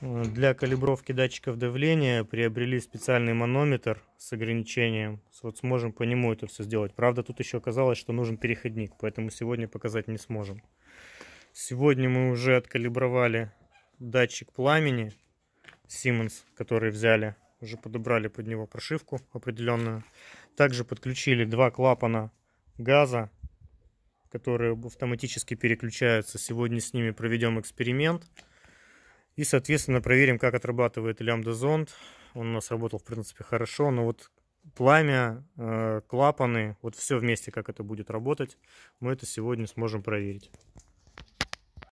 Э, для калибровки датчиков давления приобрели специальный манометр с ограничением. Вот сможем по нему это все сделать. Правда, тут еще оказалось, что нужен переходник, поэтому сегодня показать не сможем. Сегодня мы уже откалибровали датчик пламени Siemens, который взяли. Уже подобрали под него прошивку определенную. Также подключили два клапана газа, которые автоматически переключаются. Сегодня с ними проведем эксперимент. Эксперимент и, соответственно, проверим, как отрабатывает лямбда-зонд. Он у нас работал, в принципе, хорошо, но вот пламя, э, клапаны, вот все вместе, как это будет работать, мы это сегодня сможем проверить.